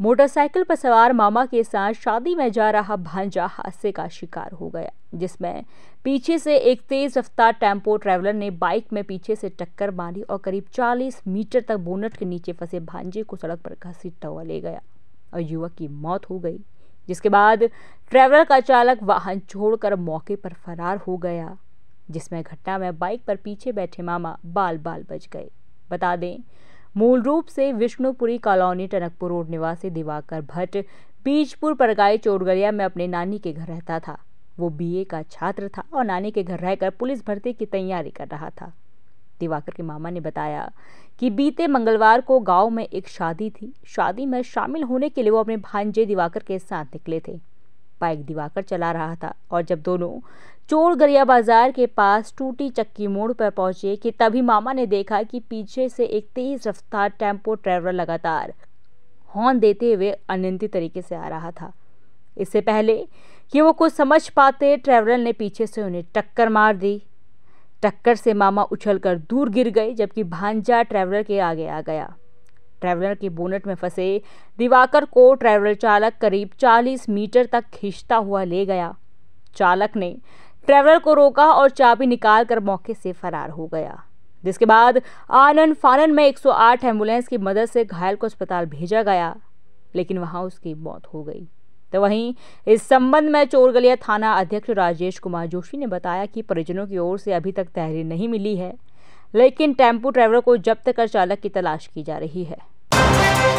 motorcycle पर सवार मामा के साथ शादी में जा रहा भांजा हादसे का शिकार हो गया जिसमें पीछे से एक तेज रफ्तार टेम्पो ट्रैवलर ने बाइक में पीछे से टक्कर मारी और करीब 40 मीटर तक बोनट के नीचे फंसे भांजे को सड़क पर घसीटता हुआ ले गया और युवक की मौत हो गई जिसके बाद ट्रैवलर का चालक वाहन छोड़कर मौके पर फरार हो गया जिसमें घटना में बाइक पर पीछे बैठे मामा बाल बाल बच गए बता दें मूल रूप से विष्णुपुरी कॉलोनी टनकपुर रोड निवासी दिवाकर भट्ट बीजपुर परगाई चोरगलिया में अपने नानी के घर रहता था वो बीए का छात्र था और नानी के घर रहकर पुलिस भर्ती की तैयारी कर रहा था दिवाकर के मामा ने बताया कि बीते मंगलवार को गांव में एक शादी थी शादी में शामिल होने के लिए वो अपने भांजे दिवाकर के साथ निकले थे बाइक दिवाकर चला रहा था और जब दोनों चोर गरिया बाजार के पास टूटी चक्की मोड़ पर पहुंचे कि तभी मामा ने देखा कि पीछे से एक तेज रफ्तार टेम्पो ट्रैवलर लगातार हॉर्न देते हुए अनियंत्रित तरीके से आ रहा था इससे पहले कि वो कुछ समझ पाते ट्रैवलर ने पीछे से उन्हें टक्कर मार दी टक्कर से मामा उछलकर दूर गिर गए जबकि भांजा ट्रैवलर के आगे आ गया ट्रैवलर के बोनट में फंसे दिवाकर को ट्रैवलर चालक करीब 40 मीटर तक खींचता हुआ ले गया चालक ने ट्रैवलर को रोका और चाबी निकाल कर मौके से फरार हो गया जिसके बाद आनंद फानन में 108 एम्बुलेंस की मदद से घायल को अस्पताल भेजा गया लेकिन वहां उसकी मौत हो गई तो वहीं इस संबंध में चोरगलिया थाना अध्यक्ष राजेश कुमार जोशी ने बताया कि परिजनों की ओर से अभी तक तहरीर नहीं मिली है लेकिन टेम्पो ड्राइवर को जब्त कर चालक की तलाश की जा रही है Thank you